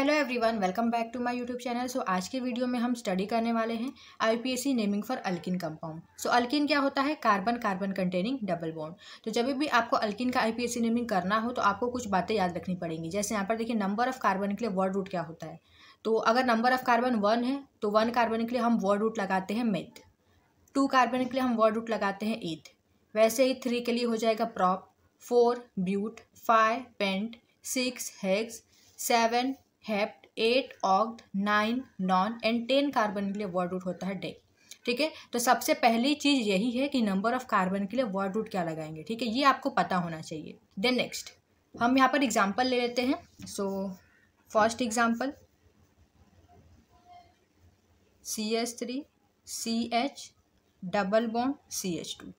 hello everyone welcome back to my YouTube channel so आज के video में हम स्टडी करने वाले हैं IUPAC naming for alkene compound so alkene क्या होता है carbon carbon containing double bond तो जब भी आपको अल्किन का आईपीएससी नेमिंग करना हो तो आपको कुछ बातें याद रखनी पड़ेंगी जैसे यहाँ पर देखिए नंबर ऑफ कार्बन के लिए वर्ड रूट क्या होता है तो अगर नंबर ऑफ कार्बन वन है तो वन कार्बन के लिए हम वर्ड रूट लगाते हैं मेथ टू कार्बन के लिए हम वर्ड रूट लगाते हैं ईथ वैसे ही थ्री के लिए हो जाएगा prop four but five pent six hex seven hept eight oct nine non and ten carbon के लिए वर्ड रूट होता है डे ठीक है तो सबसे पहली चीज़ यही है कि नंबर ऑफ कार्बन के लिए वर्ड रूट क्या लगाएंगे ठीक है ये आपको पता होना चाहिए देन नेक्स्ट हम यहाँ पर एग्जाम्पल ले लेते हैं so first example C H three C H double bond C H two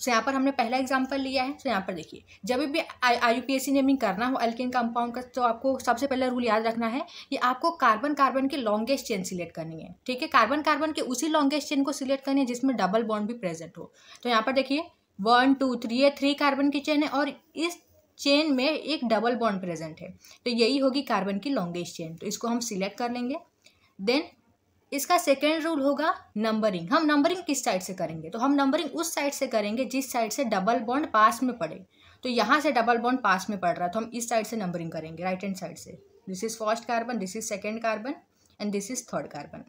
so यहाँ पर हमने पहला एग्जाम्पल लिया है सो यहाँ पर देखिए जब भी I U P A C naming करना हो अल्किन कंपाउंड का तो आपको सबसे पहला रूल याद रखना है कि आपको कार्बन कार्बन की लॉन्गेस्ट चेन सिलेक्ट करनी है ठीक है कार्बन कार्बन के उसी लॉन्गेस्ट चेन को सिलेक्ट करनी है जिसमें डबल बॉन्ड भी प्रेजेंट हो तो यहाँ पर देखिए वन टू थ्री ये थ्री कार्बन की चेन है और इस चेन में एक डबल बॉन्ड प्रेजेंट है तो यही होगी कार्बन की लॉन्गेस्ट चेन तो इसको हम सिलेक्ट कर लेंगे देन इसका सेकेंड रूल होगा नंबरिंग हम नंबरिंग किस साइड से करेंगे तो हम नंबरिंग उस साइड से करेंगे जिस साइड से डबल बॉन्ड पास में पड़े तो यहाँ से डबल बॉन्ड पास में पड़ रहा है तो हम इस साइड से नंबरिंग करेंगे राइट हैंड साइड से this is first carbon this is second carbon and this is third carbon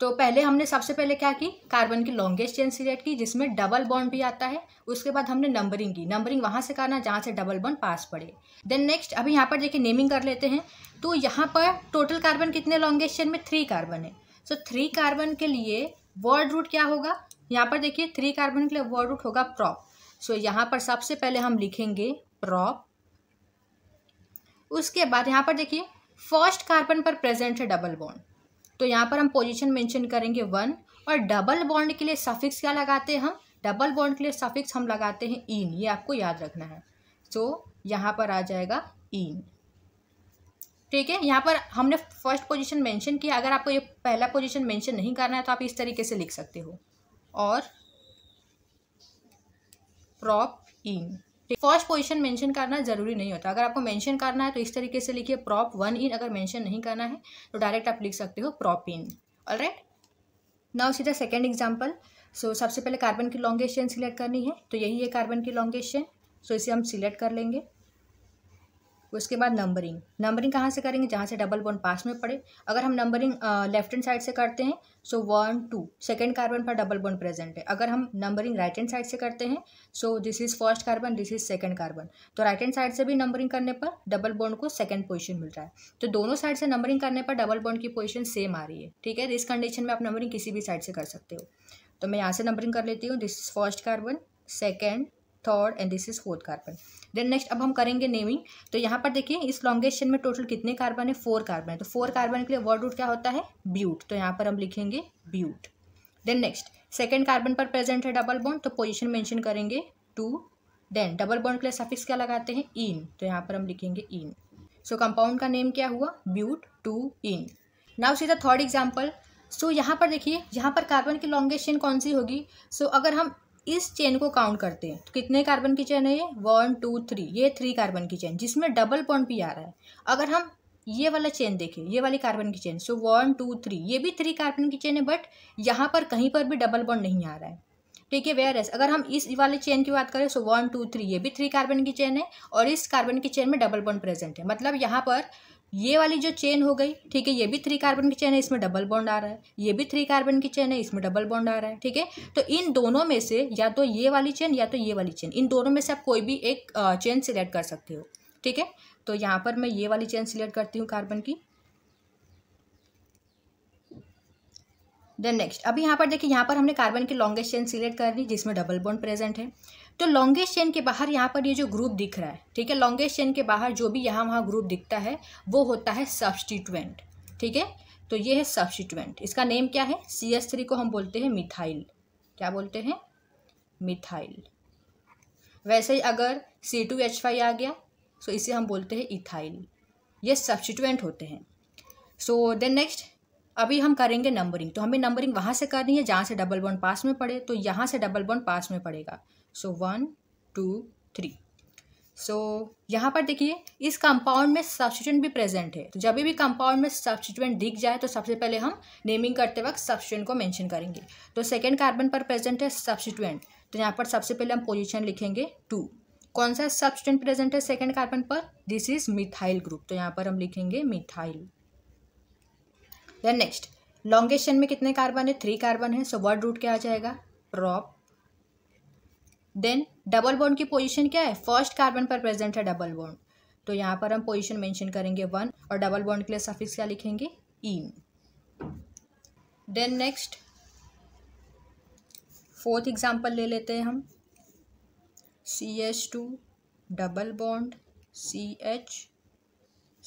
तो पहले हमने सबसे पहले क्या की कार्बन की लॉन्गेस्ट चेन सिलेक्ट की जिसमें डबल बॉन्ड भी आता है उसके बाद हमने नंबरिंग की नंबरिंग वहाँ से करना जहाँ से डबल बॉन्ड पास पड़े देन नेक्स्ट अभी यहाँ पर देखिए नेमिंग कर लेते हैं तो यहाँ पर टोटल कार्बन कितने लॉन्गेस्ट चेन में थ्री कार्बन है सो so, थ्री कार्बन के लिए वर्ड रूट क्या होगा यहाँ पर देखिए थ्री कार्बन के लिए वर्ड रूट होगा प्रॉप सो so, यहाँ पर सबसे पहले हम लिखेंगे प्रॉप उसके बाद यहाँ पर देखिए फर्स्ट कार्बन पर प्रेजेंट है डबल बॉन्ड तो यहाँ पर हम पोजिशन मैंशन करेंगे वन और डबल बॉन्ड के लिए सफिक्स क्या लगाते हैं हम डबल बॉन्ड के लिए सफिक्स हम लगाते हैं इन ये आपको याद रखना है सो so, यहाँ पर आ जाएगा इन ठीक है यहाँ पर हमने फर्स्ट पोजीशन मेंशन किया अगर आपको ये पहला पोजीशन मेंशन नहीं करना है तो आप इस तरीके से लिख सकते हो और prop ene first position mention करना जरूरी नहीं होता अगर आपको मैंशन करना है तो इस तरीके से लिखिए प्रॉप वन इन अगर मैंशन नहीं करना है तो डायरेक्ट आप लिख सकते हो prop ene all right now सीधा सेकेंड एग्जाम्पल सो सबसे पहले कार्बन की लॉन्गेस्ट चेन सिलेक्ट करनी है तो यही है कार्बन की लॉन्गेस्ट चेन सो इसे हम सिलेक्ट कर लेंगे उसके बाद नंबरिंग नंबरिंग कहाँ से करेंगे जहाँ से डबल बॉन्ड पास में पड़े अगर हम नंबरिंग लेफ्ट हैंड साइड से करते हैं so one two second carbon पर डबल बॉन्ड प्रेजेंट है अगर हम नंबरिंग राइट हैंड साइड से करते हैं so this is first carbon this is second carbon तो राइट हैंड साइड से भी नंबरिंग करने पर डबल बॉन्ड को सेकेंड पोजिशन मिल रहा है तो दोनों साइड से नंबरिंग करने पर डबल बॉन्ड की पोजिशन सेम आ रही है ठीक है इस कंडीशन में आप नंबरिंग किसी भी साइड से कर सकते हो तो मैं यहाँ से नंबरिंग कर लेती हूँ this is first carbon second third and this is fourth carbon then next अब हम करेंगे नेमिंग तो यहाँ पर देखिए इस लॉन्गेस्ट में टोटल कितने कार्बन है फोर कार्बन है तो फोर कार्बन के लिए वर्ड रूट क्या होता है ब्यूट तो यहाँ पर हम लिखेंगे but then next second carbon पर प्रेजेंट है डबल बॉन्ड तो पोजिशन मैंशन करेंगे टू देन डबल बॉन्ड के लिए सफिक्स क्या लगाते हैं इन तो यहाँ पर हम लिखेंगे इन सो कंपाउंड का नेम क्या हुआ but two ene now see the third example so यहाँ पर देखिए यहाँ पर कार्बन की लॉन्गेस्ट चेन कौन सी होगी सो so, अगर हम इस चेन को काउंट करते हैं तो कितने कार्बन की चेन है ये वन टू थ्री ये थ्री कार्बन की चेन जिसमें डबल पॉइंट भी आ रहा है अगर हम ये वाला चेन देखें ये वाली कार्बन की chain so one two three ये भी थ्री कार्बन की चेन है बट यहाँ पर कहीं पर भी डबल बॉन्ड नहीं आ रहा है ठीक है वेयर एस अगर हम इस वाले चेन की बात करें सो वन टू थ्री ये भी थ्री कार्बन की चेन है और इस कार्बन की चेन में डबल बॉन्ड प्रेजेंट है मतलब यहाँ पर ये वाली जो चेन हो गई ठीक है ये भी थ्री कार्बन की चेन है इसमें डबल बॉन्ड आ रहा है ये भी थ्री कार्बन की चेन है इसमें डबल बॉन्ड आ रहा है ठीक है तो इन दोनों में से या तो ये वाली चेन या तो ये वाली चेन इन दोनों में से आप कोई भी एक चेन सिलेक्ट कर सकते हो ठीक है तो यहाँ पर मैं ये वाली चेन सिलेक्ट करती हूँ कार्बन की देन नेक्स्ट अब यहाँ पर देखिए यहाँ पर हमने कार्बन की लॉन्गेस्ट चेन सिलेक्ट कर ली जिसमें डबल बॉन्ड प्रेजेंट है तो लॉन्गेस्ट चेन के बाहर यहाँ पर ये यह जो ग्रुप दिख रहा है ठीक है लॉन्गेस्ट चेन के बाहर जो भी यहाँ वहाँ ग्रुप दिखता है वो होता है सब्सटीटेंट ठीक है तो ये है सब्सटीटेंट इसका नेम क्या है सी एस थ्री को हम बोलते हैं मिथाइल क्या बोलते हैं मिथाइल वैसे ही अगर सी टू एच फाइव आ गया तो इसे हम बोलते हैं इथाइल ये सब्सटीटेंट होते हैं सो देन नेक्स्ट अभी हम करेंगे नंबरिंग तो हमें नंबरिंग वहाँ से करनी है जहाँ से डबल बॉन्ड पास में पड़े तो यहाँ से डबल बॉन्ड पास में पड़ेगा so one two three so यहाँ पर देखिए इस कंपाउंड में सब्सिट्यूंट भी प्रेजेंट है तो जब भी कंपाउंड में सब्सिट्यूंट दिख जाए तो सबसे पहले हम नेमिंग करते वक्त सब्सिटेंट को मैंशन करेंगे तो सेकेंड कार्बन पर प्रेजेंट है सब्सिट्यूएंट तो यहाँ पर सबसे पहले हम पोजिशन लिखेंगे टू कौन सा सब्सिट्यूएंट प्रेजेंट है सेकेंड कार्बन पर दिस इज मिथाइल ग्रुप तो यहाँ पर हम लिखेंगे methyl then next longest chain में कितने कार्बन है थ्री कार्बन है सो वर्ड रूट क्या आ जाएगा प्रॉप देन डबल बॉन्ड की पोजीशन क्या है फर्स्ट कार्बन पर प्रेजेंट है डबल बॉन्ड तो यहाँ पर हम पोजीशन मेंशन करेंगे वन और डबल बॉन्ड के लिए सफिक्स क्या लिखेंगे ene then next fourth example ले लेते हैं हम C H two double bond C H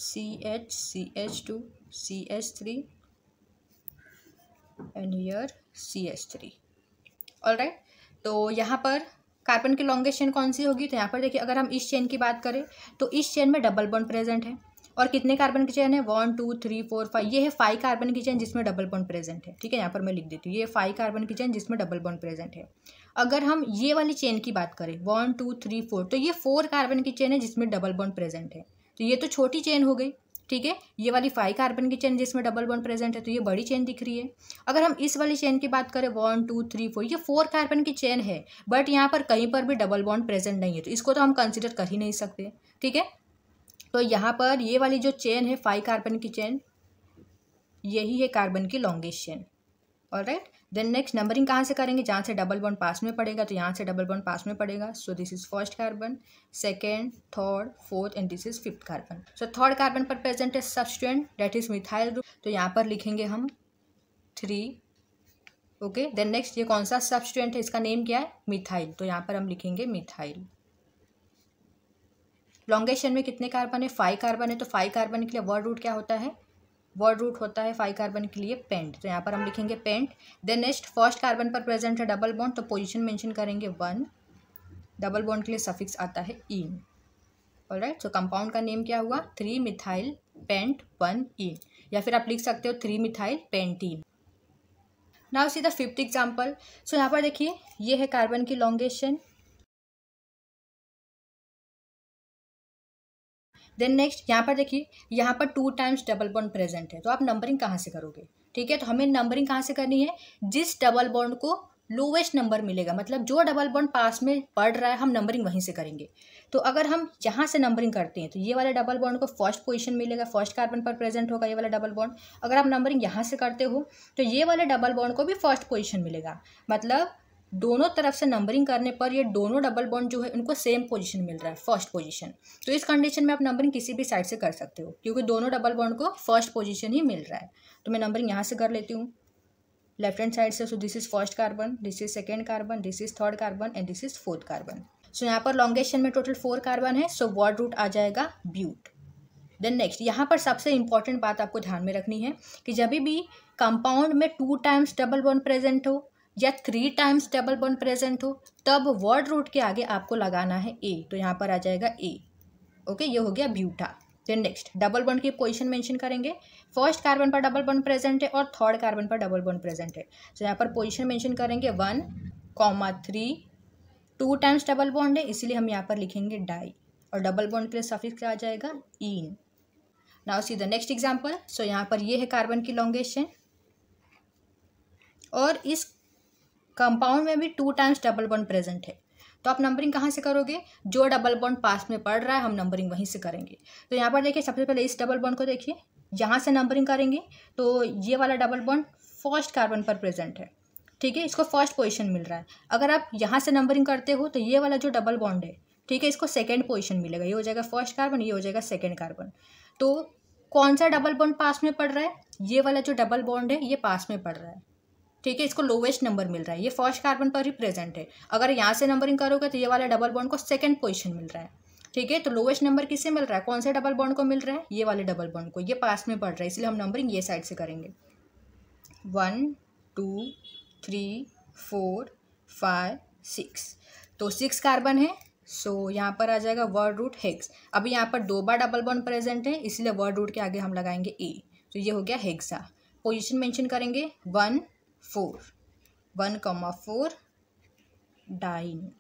C H C H two C H three and here C H three all right तो यहाँ पर कार्बन की लॉन्गेस्ट चेन कौन सी होगी तो यहाँ पर देखिए अगर हम इस चेन की बात करें तो इस चेन में डबल बॉन्ड प्रेजेंट है और कितने कार्बन की चेन है one two three four five ये है फाइव कार्बन की चेन जिसमें डबल बॉन्ड प्रेजेंट है ठीक है यहाँ पर मैं लिख देती हूँ ये फाइव कार्बन की चेन जिसमें डबल बॉन्ड प्रेजेंट है अगर हम ये वाली चेन की बात करें वन टू थ्री फोर तो ये फोर कार्बन की चेन है जिसमें डबल बॉन्ड प्रेजेंट है तो ये तो छोटी चेन हो गई ठीक है ये वाली फाइव कार्बन की चेन जिसमें डबल बॉन्ड प्रेजेंट है तो ये बड़ी चेन दिख रही है अगर हम इस वाली चेन की बात करें वन टू थ्री फोर ये फोर कार्बन की चेन है बट यहाँ पर कहीं पर भी डबल बॉन्ड प्रेजेंट नहीं है तो इसको तो हम कंसिडर कर ही नहीं सकते ठीक है तो यहाँ पर ये वाली जो चेन है फाइव कार्बन की चेन यही है कार्बन की longest chain all right then next numbering कहाँ से करेंगे जहाँ से डबल बॉन्ड पास में पड़ेगा तो यहाँ से डबल बॉन्ड पास में पड़ेगा so this is first carbon second third fourth and this is fifth carbon so third carbon पर प्रेजेंट है substituent that is methyl group तो यहाँ पर लिखेंगे हम थ्री ओके देन नेक्स्ट ये कौन सा सब्सटेंट है इसका नेम क्या है मिथाइल तो यहाँ पर हम लिखेंगे मिथाइल लॉन्गेस्ट में कितने कार्बन है फाइव कार्बन है तो फाइव कार्बन के लिए वर्ड रूट क्या होता है वर्ड रूट होता है फाइव कार्बन के लिए पेंट तो यहाँ पर हम लिखेंगे pent then next first carbon पर प्रेजेंट है डबल बॉन्ड तो पोजिशन मैंशन करेंगे वन डबल बॉन्ड के लिए सफिक्स आता है ईन राइट सो कंपाउंड का नेम क्या हुआ three methyl pent one ene या फिर आप लिख सकते हो three methyl pentene now see the fifth example so यहाँ पर देखिए ये है कार्बन की लॉन्गेशन देन नेक्स्ट यहाँ पर देखिए यहाँ पर two times double bond present है तो आप नंबरिंग कहाँ से करोगे ठीक है तो हमें नंबरिंग कहाँ से करनी है जिस डबल बॉन्ड को लोवेस्ट नंबर मिलेगा मतलब जो डबल बॉन्ड पास में पड़ रहा है हम नंबरिंग वहीं से करेंगे तो अगर हम यहाँ से नंबरिंग करते हैं तो ये वाला डबल बॉन्ड को फर्स्ट पोजीशन मिलेगा फर्स्ट कार्बन पर प्रेजेंट होगा ये वाला डबल बॉन्ड अगर आप नंबरिंग यहाँ से करते हो तो ये वाले डबल बॉन्ड को भी फर्स्ट पोजिशन मिलेगा मतलब दोनों तरफ से नंबरिंग करने पर ये दोनों डबल बॉन्ड जो है उनको सेम पोजीशन मिल रहा है फर्स्ट पोजीशन तो इस कंडीशन में आप नंबरिंग किसी भी साइड से कर सकते हो क्योंकि दोनों डबल बॉन्ड को फर्स्ट पोजीशन ही मिल रहा है तो मैं नंबरिंग यहाँ से कर लेती हूँ लेफ्ट हैंड साइड से so this is first carbon this is second carbon this is third carbon and this is fourth carbon so यहाँ पर लॉन्गेशन में टोटल फोर कार्बन है सो वर्ड रूट आ जाएगा ब्यूट देन नेक्स्ट यहाँ पर सबसे important बात आपको ध्यान में रखनी है कि जब भी कंपाउंड में two times double bond present हो या three times double bond present हो तब वर्ड रूट के आगे आपको लगाना है ए तो यहाँ पर आ जाएगा ए ओके ये हो गया buta then next double bond की पोजिशन मेंशन करेंगे फर्स्ट कार्बन पर डबल बॉन्ड प्रेजेंट है और थर्ड कार्बन पर डबल बॉन्ड प्रेजेंट है तो यहाँ पर पोजिशन मेंशन करेंगे one comma three two times double bond है इसीलिए हम यहाँ पर लिखेंगे डाई और डबल बॉन्ड के लिए सफिक्स आ जाएगा इन now see the next example so यहाँ पर ये है कार्बन की चेन और इस कंपाउंड में भी two times double bond present है तो आप नंबरिंग कहाँ से करोगे जो डबल बॉन्ड पास में पड़ रहा है हम नंबरिंग वहीं से करेंगे तो यहाँ पर देखिए सबसे पहले इस डबल बॉन्ड को देखिए यहाँ से नंबरिंग करेंगे तो ये वाला डबल बॉन्ड फर्स्ट कार्बन पर प्रेजेंट है ठीक है इसको फर्स्ट पोजिशन मिल रहा है अगर आप यहाँ से नंबरिंग करते हो तो ये वाला जो डबल बॉन्ड है ठीक है इसको सेकेंड पोजिशन मिलेगा ये हो जाएगा फर्स्ट कार्बन ये हो जाएगा सेकेंड कार्बन तो कौन सा डबल बॉन्ड पास में पड़ रहा है ये वाला जो डबल बॉन्ड है ये पास में पड़ रहा है ठीक है इसको लोवेस्ट नंबर मिल रहा है ये फर्स्ट कार्बन पर ही प्रेजेंट है अगर यहाँ से नंबरिंग करोगे तो ये वाला डबल बॉन्ड को सेकंड पोजीशन मिल रहा है ठीक है तो लोवेस्ट नंबर किससे मिल रहा है कौन से डबल बॉन्ड को मिल रहा है ये वाले डबल बॉन्ड को ये पास में पड़ रहा है इसलिए हम नंबरिंग ये साइड से करेंगे one two three four five six तो सिक्स कार्बन है सो so, यहाँ पर आ जाएगा वर्ड रूट हेक्स अभी यहाँ पर दो बार डबल बॉन्ड प्रेजेंट है इसलिए वर्ड रूट के आगे हम लगाएंगे ए तो ये हो गया हेक्सा पोजीशन मेंशन करेंगे वन 4 1 comma 4 dyne